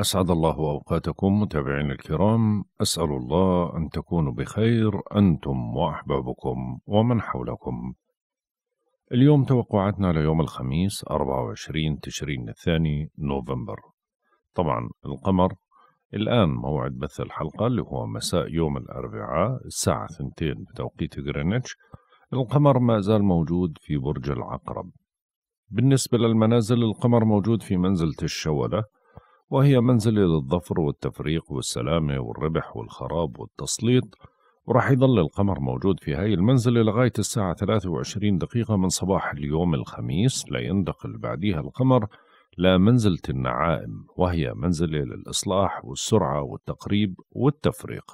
أسعد الله أوقاتكم متابعين الكرام أسأل الله أن تكونوا بخير أنتم وأحبابكم ومن حولكم اليوم توقعاتنا ليوم الخميس 24 تشرين الثاني نوفمبر طبعا القمر الآن موعد بث الحلقة اللي هو مساء يوم الأربعاء الساعة ثنتين بتوقيت غرينتش القمر ما زال موجود في برج العقرب بالنسبة للمنازل القمر موجود في منزلة الشولة وهي منزلي للظفر والتفريق والسلامة والربح والخراب والتسليط وراح يضل القمر موجود في هاي المنزلة لغاية الساعة 23 دقيقة من صباح اليوم الخميس لينتقل بعديها القمر لمنزلة النعائم وهي منزلة للإصلاح والسرعة والتقريب والتفريق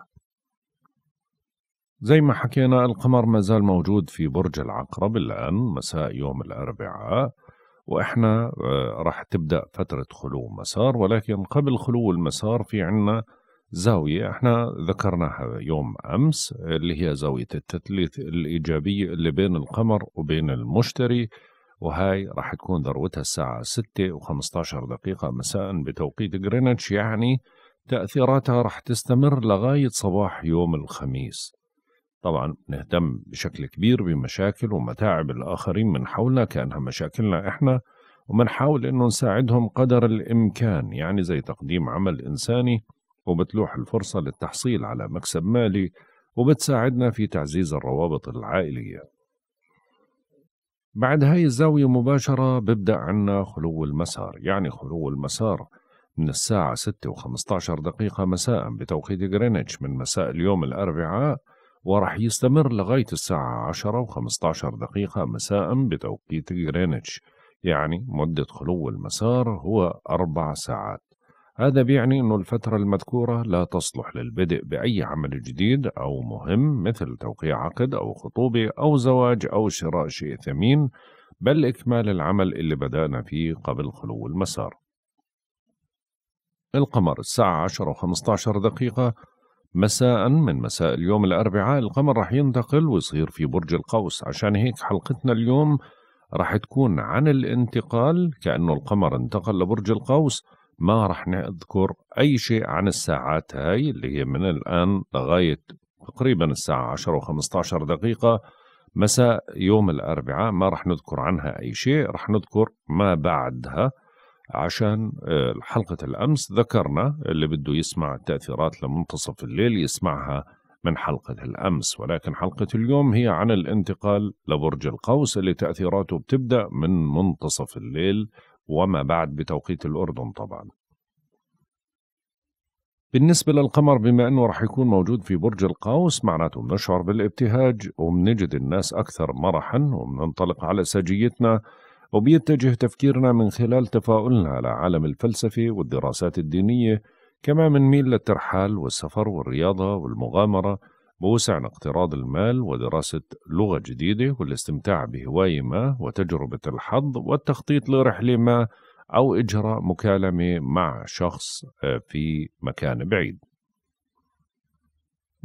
زي ما حكينا القمر ما زال موجود في برج العقرب الآن مساء يوم الأربعاء واحنا آه، راح تبدا فتره خلو مسار ولكن قبل خلو المسار في عندنا زاوية احنا ذكرناها يوم أمس اللي هي زاوية التثليث الإيجابية اللي بين القمر وبين المشتري وهاي راح تكون ذروتها الساعة 6 و15 دقيقة مساء بتوقيت غرينتش يعني تأثيراتها راح تستمر لغاية صباح يوم الخميس طبعا نهتم بشكل كبير بمشاكل ومتاعب الآخرين من حولنا كأنها مشاكلنا إحنا وبنحاول إنه نساعدهم قدر الإمكان يعني زي تقديم عمل إنساني وبتلوح الفرصة للتحصيل على مكسب مالي وبتساعدنا في تعزيز الروابط العائلية بعد هاي الزاوية مباشرة ببدأ عنا خلو المسار يعني خلو المسار من الساعة 6 و15 دقيقة مساء بتوقيت غرينتش من مساء اليوم الأربعاء وراح يستمر لغاية الساعة عشرة وخمستاشر دقيقة مساء بتوقيت جرينتش يعني مدة خلو المسار هو أربع ساعات هذا بيعني أن الفترة المذكورة لا تصلح للبدء بأي عمل جديد أو مهم مثل توقيع عقد أو خطوبة أو زواج أو شراء شيء ثمين بل إكمال العمل اللي بدأنا فيه قبل خلو المسار القمر الساعة 10 وخمستاشر دقيقة مساء من مساء اليوم الأربعاء القمر رح ينتقل ويصير في برج القوس عشان هيك حلقتنا اليوم رح تكون عن الانتقال كأنه القمر انتقل لبرج القوس ما رح نذكر أي شيء عن الساعات هاي اللي هي من الآن لغاية تقريبا الساعة 10 و15 دقيقة مساء يوم الأربعاء ما رح نذكر عنها أي شيء رح نذكر ما بعدها عشان آه، حلقة الأمس ذكرنا اللي بده يسمع التأثيرات لمنتصف الليل يسمعها من حلقة الأمس ولكن حلقة اليوم هي عن الانتقال لبرج القوس اللي تأثيراته بتبدأ من منتصف الليل وما بعد بتوقيت الأردن طبعا بالنسبة للقمر بما أنه رح يكون موجود في برج القوس معناته بنشعر بالابتهاج وبنجد الناس أكثر مرحا وبننطلق على سجيتنا وبيتجه تفكيرنا من خلال تفاؤلنا على عالم الفلسفة والدراسات الدينية كما منميل للترحال والسفر والرياضة والمغامرة بوسعنا اقتراض المال ودراسة لغة جديدة والاستمتاع بهواية ما وتجربة الحظ والتخطيط لرحلة ما أو إجراء مكالمة مع شخص آه، في مكان بعيد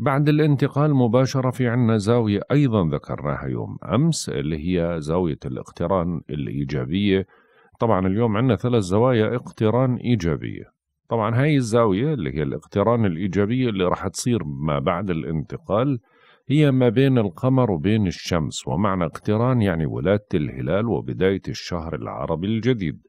بعد الانتقال مباشرة في عنا زاوية أيضا ذكرناها يوم أمس اللي هي زاوية الاقتران الإيجابية طبعا اليوم عنا ثلاث زوايا اقتران إيجابية طبعا هاي الزاوية اللي هي الاقتران الإيجابية اللي راح تصير ما بعد الانتقال هي ما بين القمر وبين الشمس ومعنى اقتران يعني ولادة الهلال وبداية الشهر العربي الجديد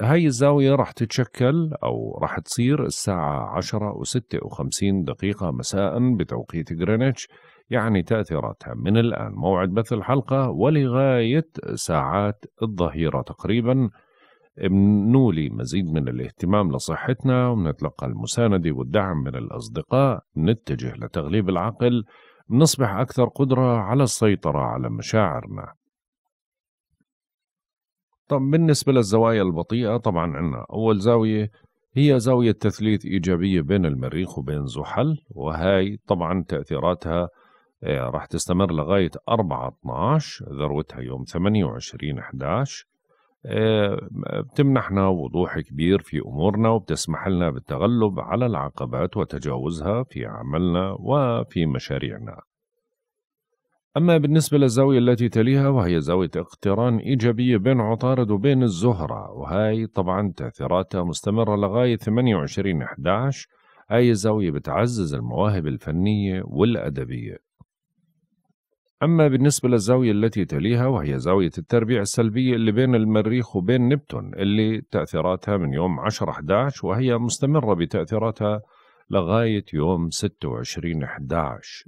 هاي الزاوية راح تتشكل أو راح تصير الساعة عشرة وستة وخمسين دقيقة مساء بتوقيت غرينتش يعني تأثيراتها من الآن موعد بث الحلقة ولغاية ساعات الظهيرة تقريبا نولي مزيد من الاهتمام لصحتنا ونتلقى المساندة والدعم من الأصدقاء نتجه لتغليب العقل نصبح أكثر قدرة على السيطرة على مشاعرنا طب بالنسبة للزوايا البطيئة طبعا عندنا أول زاوية هي زاوية تثليث إيجابية بين المريخ وبين زحل وهاي طبعا تأثيراتها آه، راح تستمر لغاية 4 12 ذروتها يوم 28 11 آه، بتمنحنا وضوح كبير في أمورنا وبتسمح لنا بالتغلب على العقبات وتجاوزها في عملنا وفي مشاريعنا أما بالنسبة للزاوية التي تليها وهي زاوية اقتران إيجابية بين عطارد وبين الزهرة وهي طبعا تأثيراتها مستمرة لغاية 28 11 هاي الزاوية بتعزز المواهب الفنية والأدبية أما بالنسبة للزاوية التي تليها وهي زاوية التربيع السلبية اللي بين المريخ وبين نبتون اللي تأثيراتها من يوم 10 11 وهي مستمرة بتأثيراتها لغاية يوم 26 11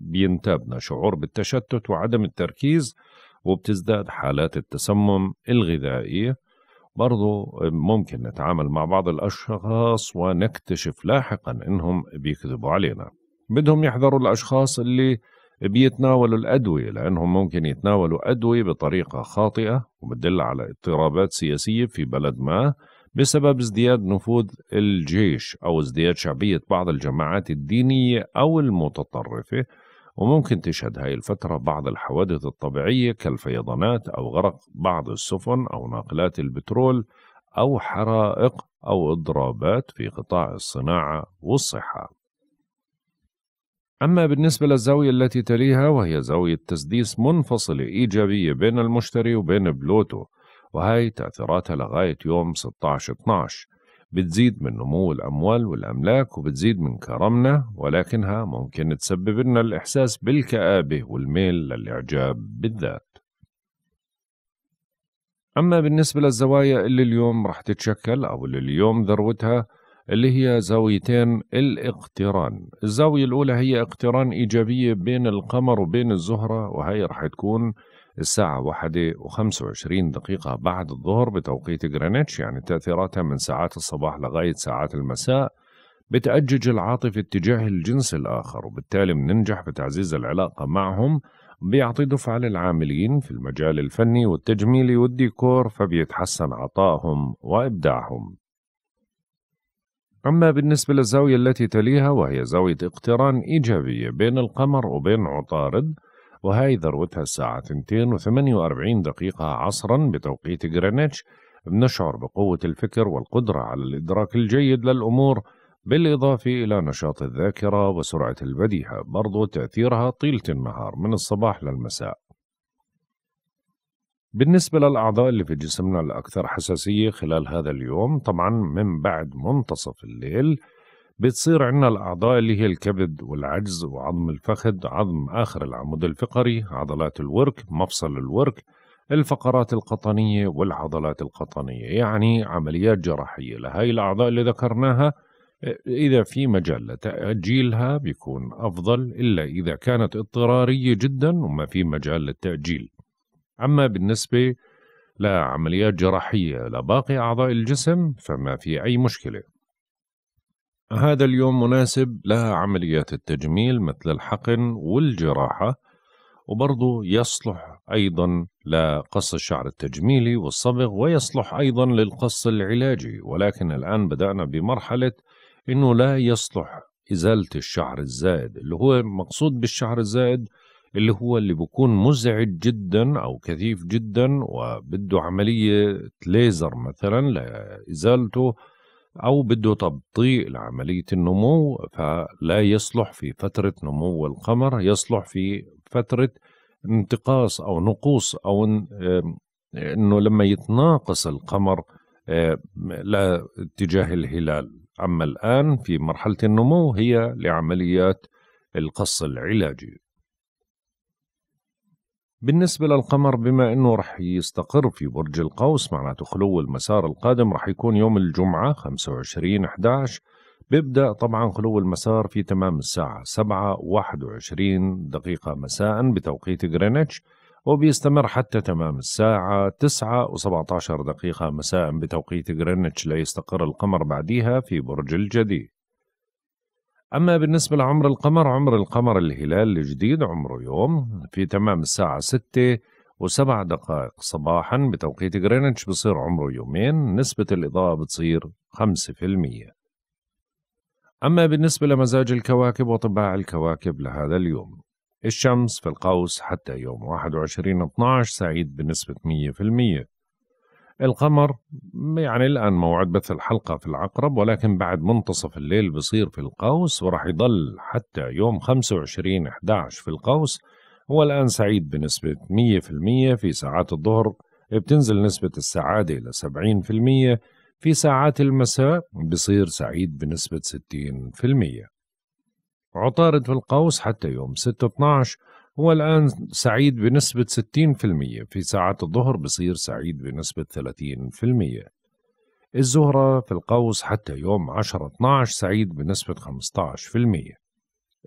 بينتابنا شعور بالتشتت وعدم التركيز وبتزداد حالات التسمم الغذائي برضو ممكن نتعامل مع بعض الأشخاص ونكتشف لاحقا إنهم بيكذبوا علينا بدهم يحذروا الأشخاص اللي بيتناولوا الأدوية لأنهم ممكن يتناولوا أدوية بطريقة خاطئة وبتدل على اضطرابات سياسية في بلد ما بسبب ازدياد نفوذ الجيش أو ازدياد شعبية بعض الجماعات الدينية أو المتطرفة وممكن تشهد هاي الفترة بعض الحوادث الطبيعية كالفيضانات أو غرق بعض السفن أو ناقلات البترول أو حرائق أو إضرابات في قطاع الصناعة والصحة. أما بالنسبة للزاوية التي تليها وهي زاوية تسديس منفصلة إيجابية بين المشتري وبين بلوتو وهي تأثيراتها لغاية يوم 16 12 بتزيد من نمو الأموال والأملاك وبتزيد من كرمنا ولكنها ممكن تسبب لنا الإحساس بالكآبة والميل للإعجاب بالذات أما بالنسبة للزوايا اللي اليوم رح تتشكل أو اللي اليوم ذروتها اللي هي زاويتين الاقتران الزاوية الأولى هي اقتران إيجابية بين القمر وبين الزهرة وهي رح تكون الساعة واحدة وخمسة وعشرين دقيقة بعد الظهر بتوقيت غرينتش يعني تأثيراتها من ساعات الصباح لغاية ساعات المساء بتأجج العاطفة اتجاه الجنس الآخر وبالتالي بننجح بتعزيز العلاقة معهم بيعطي دفعة للعاملين في المجال الفني والتجميلي والديكور فبيتحسن عطائهم وإبداعهم أما بالنسبة للزاوية التي تليها وهي زاوية اقتران إيجابية بين القمر وبين عطارد وهاي ذروتها الساعة 2:48 دقيقة عصرا بتوقيت جرينتش بنشعر بقوة الفكر والقدرة على الإدراك الجيد للأمور بالإضافة إلى نشاط الذاكرة وسرعة البديهة برضو تأثيرها طيلة النهار من الصباح للمساء بالنسبة للأعضاء اللي في جسمنا الأكثر حساسية خلال هذا اليوم طبعا من بعد منتصف الليل بتصير عندنا الأعضاء اللي هي الكبد والعجز وعظم الفخذ عظم آخر العمود الفقري عضلات الورك مفصل الورك الفقرات القطنية والعضلات القطنية يعني عمليات جراحية لهذه الأعضاء اللي ذكرناها إذا في مجال لتأجيلها بيكون أفضل إلا إذا كانت اضطرارية جدا وما في مجال للتأجيل أما بالنسبة لعمليات جراحية لباقي أعضاء الجسم فما في أي مشكلة هذا اليوم مناسب لها عمليات التجميل مثل الحقن والجراحة وبرضه يصلح أيضا لقص الشعر التجميلي والصبغ ويصلح أيضا للقص العلاجي ولكن الآن بدأنا بمرحلة أنه لا يصلح إزالة الشعر الزائد اللي هو مقصود بالشعر الزائد اللي هو اللي بكون مزعج جدا أو كثيف جدا وبده عملية ليزر مثلا لإزالته أو بده تبطيء لعملية النمو فلا يصلح في فترة نمو القمر يصلح في فترة انتقاص أو نقوص أو أنه لما يتناقص القمر لا اتجاه الهلال أما الآن في مرحلة النمو هي لعمليات القص العلاجي بالنسبة للقمر بما أنه رح يستقر في برج القوس معناته خلو المسار القادم رح يكون يوم الجمعة 25 11 بيبدأ طبعا خلو المسار في تمام الساعة 7 21 دقيقة مساء بتوقيت غرينتش وبيستمر حتى تمام الساعة 9 17 دقيقة مساء بتوقيت غرينتش ليستقر القمر بعديها في برج الجدي أما بالنسبة لعمر القمر عمر القمر الهلال الجديد عمره يوم في تمام الساعة ستة وسبع دقائق صباحا بتوقيت غرينتش بصير عمره يومين نسبة الإضاءة بتصير المية أما بالنسبة لمزاج الكواكب وطباع الكواكب لهذا اليوم الشمس في القوس حتى يوم 21 12 سعيد بنسبة 100% القمر يعني الآن موعد بث الحلقة في العقرب ولكن بعد منتصف الليل بصير في القوس وراح يضل حتى يوم 25 11 في القوس هو الآن سعيد بنسبة 100% في ساعات الظهر بتنزل نسبة السعادة إلى 70% في ساعات المساء بصير سعيد بنسبة 60% عطارد في القوس حتى يوم 6 12 هو الآن سعيد بنسبة 60% في ساعات الظهر بصير سعيد بنسبة 30% الزهرة في القوس حتى يوم 10-12 سعيد بنسبة 15%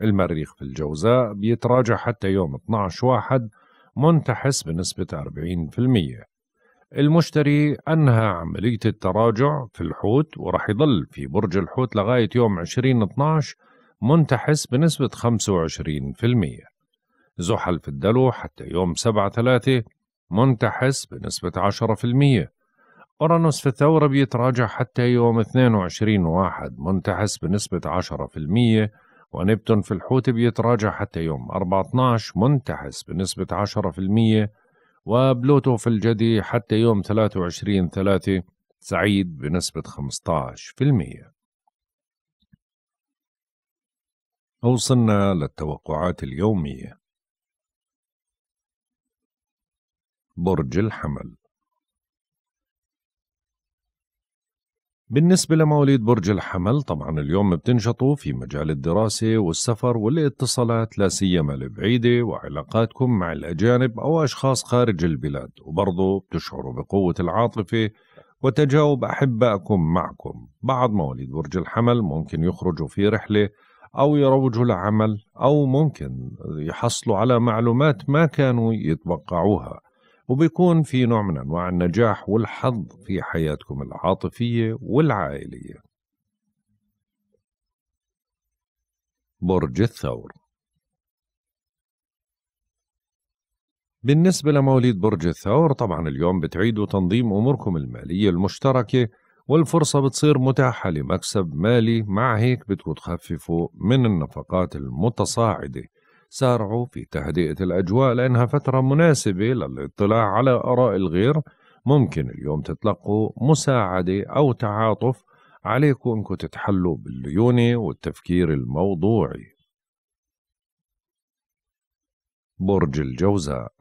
المريخ في الجوزاء بيتراجع حتى يوم 12-1 منتحس بنسبة 40% المشتري أنهى عملية التراجع في الحوت ورح يضل في برج الحوت لغاية يوم 20-12 منتحس بنسبة 25% زحل في الدلو حتى يوم 7 3 منتحس بنسبة عشرة في المية أورانوس في الثورة بيتراجع حتى يوم 22 واحد منتحس بنسبة 10% ونبتون في الحوت بيتراجع حتى يوم 14 منتحس بنسبة 10% وبلوتو في الجدي حتى يوم 23 3 سعيد بنسبة 15% وصلنا للتوقعات اليومية برج الحمل بالنسبة لمواليد برج الحمل طبعا اليوم بتنشطوا في مجال الدراسة والسفر والاتصالات لا سيما البعيدة وعلاقاتكم مع الأجانب أو أشخاص خارج البلاد وبرضه بتشعروا بقوة العاطفة وتجاوب أحبائكم معكم بعض مواليد برج الحمل ممكن يخرجوا في رحلة أو يروجوا لعمل أو ممكن يحصلوا على معلومات ما كانوا يتوقعوها وبيكون في نوع من أنواع النجاح والحظ في حياتكم العاطفية والعائلية برج الثور بالنسبة لمواليد برج الثور طبعا اليوم بتعيدوا تنظيم أموركم المالية المشتركة والفرصة بتصير متاحة لمكسب مالي مع هيك بدكم تخففوا من النفقات المتصاعدة سارعوا في تهدئة الأجواء لأنها فترة مناسبة للاطلاع على آراء الغير ممكن اليوم تتلقوا مساعدة أو تعاطف عليكم أنكم تتحلوا بالليونة والتفكير الموضوعي برج الجوزاء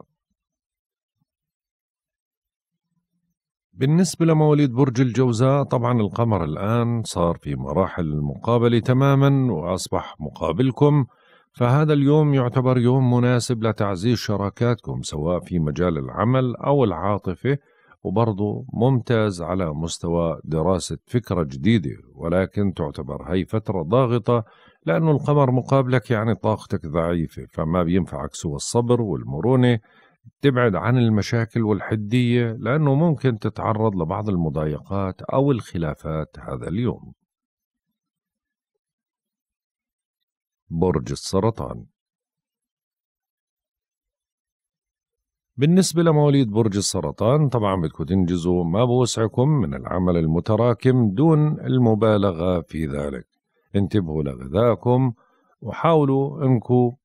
بالنسبة لمواليد برج الجوزاء طبعا القمر الآن صار في مراحل المقابلة تماما وأصبح مقابلكم فهذا اليوم يعتبر يوم مناسب لتعزيز شراكاتكم سواء في مجال العمل أو العاطفة وبرضه ممتاز على مستوى دراسة فكرة جديدة ولكن تعتبر هي فترة ضاغطة لأنه القمر مقابلك يعني طاقتك ضعيفة فما بينفعك سوى الصبر والمرونة تبعد عن المشاكل والحدية لأنه ممكن تتعرض لبعض المضايقات أو الخلافات هذا اليوم برج السرطان بالنسبة لمواليد برج السرطان طبعا بدكم تنجزوا ما بوسعكم من العمل المتراكم دون المبالغة في ذلك انتبهوا لغذائكم وحاولوا انكم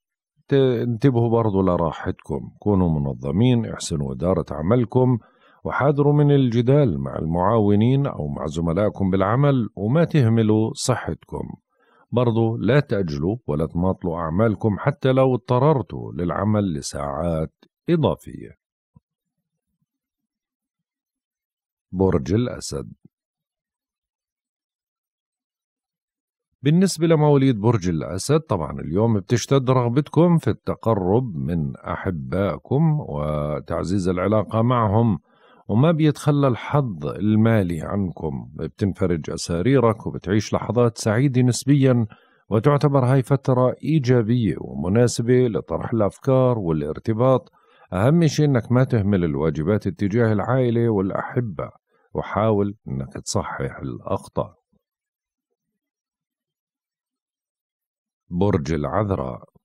انتبهوا برضو لراحتكم كونوا منظمين احسنوا إدارة عملكم وحاذروا من الجدال مع المعاونين أو مع زملائكم بالعمل وما تهملوا صحتكم برضو لا تأجلوا ولا تماطلوا أعمالكم حتى لو اضطررتوا للعمل لساعات إضافية برج الأسد بالنسبة لمواليد برج الأسد طبعا اليوم بتشتد رغبتكم في التقرب من أحبائكم وتعزيز العلاقة معهم وما بيتخلى الحظ المالي عنكم بتنفرج أساريرك وبتعيش لحظات سعيدة نسبيا وتعتبر هاي فترة إيجابية ومناسبة لطرح الأفكار والارتباط أهم شيء أنك ما تهمل الواجبات اتجاه العائلة والأحبة وحاول أنك تصحح الأخطاء برج العذراء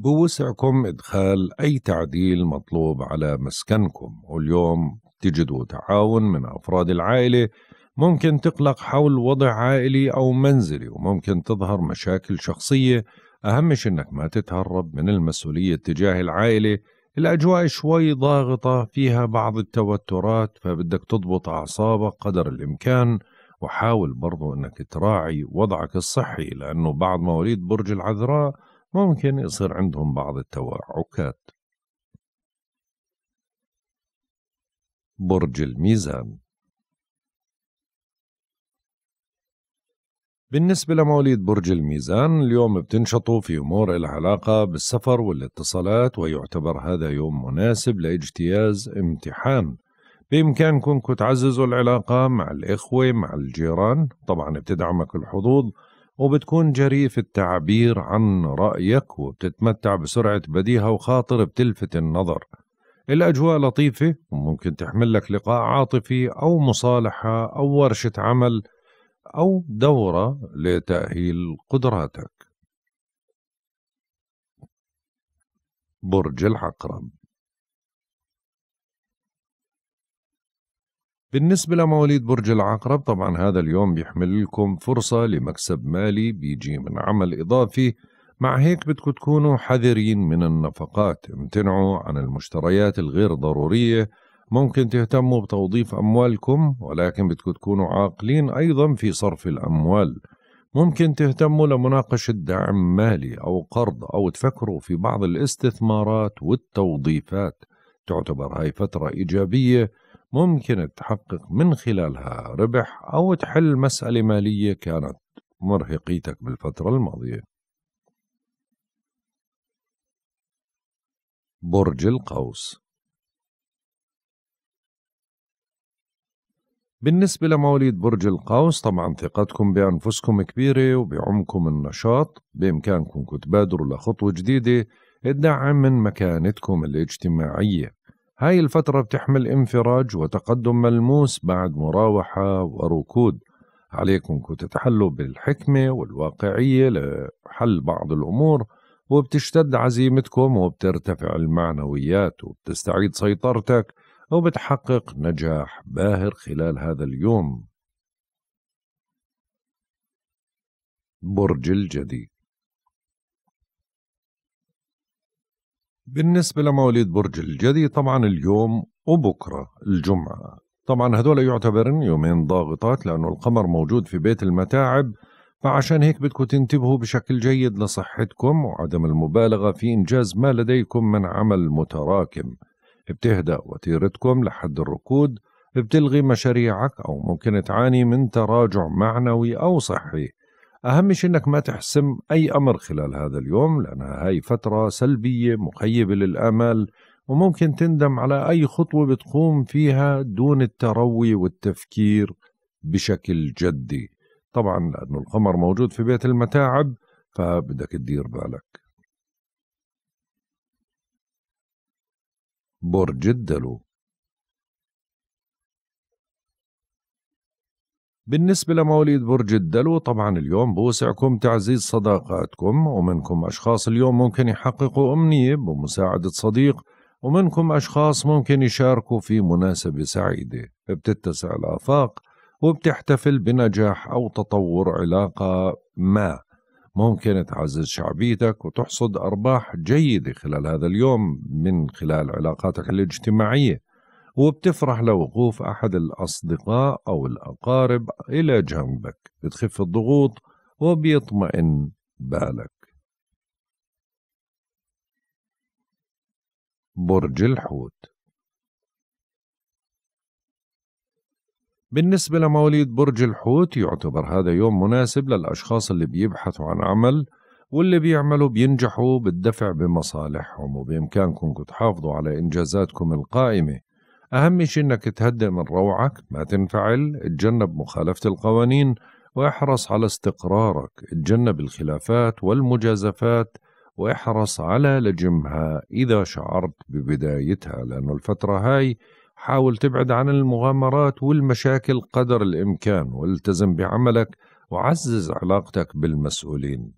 بوسعكم إدخال أي تعديل مطلوب على مسكنكم واليوم تجدوا تعاون من أفراد العائلة ممكن تقلق حول وضع عائلي أو منزلي وممكن تظهر مشاكل شخصية أهم شيء إنك ما تتهرب من المسؤولية تجاه العائلة الأجواء شوي ضاغطة فيها بعض التوترات فبدك تضبط أعصابك قدر الإمكان وحاول برضو أنك تراعي وضعك الصحي لأنه بعض مواليد برج العذراء ممكن يصير عندهم بعض التوعكات برج الميزان بالنسبة لمواليد برج الميزان اليوم بتنشطوا في أمور العلاقة علاقة بالسفر والاتصالات ويعتبر هذا يوم مناسب لاجتياز امتحان بإمكانكم تعززوا العلاقة مع الإخوة مع الجيران طبعا بتدعمك الحظوظ وبتكون جريء في التعبير عن رأيك وبتتمتع بسرعة بديهة وخاطر بتلفت النظر الأجواء لطيفة وممكن تحمل لك لقاء عاطفي أو مصالحة أو ورشة عمل أو دورة لتأهيل قدراتك برج العقرب بالنسبة لمواليد برج العقرب طبعا هذا اليوم بيحمل لكم فرصة لمكسب مالي بيجي من عمل إضافي مع هيك بدكم تكونوا حذرين من النفقات امتنعوا عن المشتريات الغير ضرورية ممكن تهتموا بتوظيف أموالكم ولكن بدكم تكونوا عاقلين أيضا في صرف الأموال ممكن تهتموا لمناقشة دعم مالي أو قرض أو تفكروا في بعض الاستثمارات والتوظيفات تعتبر هاي فترة إيجابية ممكن تحقق من خلالها ربح أو تحل مسألة مالية كانت مرهقيتك بالفترة الماضية برج القوس بالنسبة لمواليد برج القوس طبعا ثقتكم بأنفسكم كبيرة وبعمكم النشاط بإمكانكم تبادروا لخطوة جديدة تدعم من مكانتكم الاجتماعية هاي الفترة بتحمل انفراج وتقدم ملموس بعد مراوحة وركود عليكم تتحلوا بالحكمة والواقعية لحل بعض الأمور وبتشتد عزيمتكم وبترتفع المعنويات وبتستعيد سيطرتك وبتحقق نجاح باهر خلال هذا اليوم برج الجدي بالنسبة لمواليد برج الجدي طبعا اليوم وبكرة الجمعة طبعا هذول يعتبرن يومين ضاغطات لأنه القمر موجود في بيت المتاعب فعشان هيك بدكم تنتبهوا بشكل جيد لصحتكم وعدم المبالغة في إنجاز ما لديكم من عمل متراكم بتهدأ وتيرتكم لحد الركود بتلغي مشاريعك أو ممكن تعاني من تراجع معنوي أو صحي أهم شيء أنك ما تحسم أي أمر خلال هذا اليوم لأنها هاي فترة سلبية مخيبة للآمال وممكن تندم على أي خطوة بتقوم فيها دون التروي والتفكير بشكل جدي طبعا لأنه القمر موجود في بيت المتاعب فبدك تدير بالك برج الدلو بالنسبة لمواليد برج الدلو طبعا اليوم بوسعكم تعزيز صداقاتكم ومنكم أشخاص اليوم ممكن يحققوا أمنية بمساعدة صديق ومنكم أشخاص ممكن يشاركوا في مناسبة سعيدة بتتسع الآفاق وبتحتفل بنجاح أو تطور علاقة ما ممكن تعزز شعبيتك وتحصد أرباح جيدة خلال هذا اليوم من خلال علاقاتك الاجتماعية وبتفرح لوقوف أحد الأصدقاء أو الأقارب إلى جنبك بتخف الضغوط وبيطمئن بالك برج الحوت بالنسبة لمواليد برج الحوت يعتبر هذا يوم مناسب للأشخاص اللي بيبحثوا عن عمل واللي بيعملوا بينجحوا بالدفع بمصالحهم وبإمكانكم تحافظوا على إنجازاتكم القائمة أهم شيء إنك تهدئ من روعك ما تنفعل اتجنب مخالفة القوانين واحرص على استقرارك اتجنب الخلافات والمجازفات واحرص على لجمها إذا شعرت ببدايتها لأنه الفترة هاي حاول تبعد عن المغامرات والمشاكل قدر الإمكان والتزم بعملك وعزز علاقتك بالمسؤولين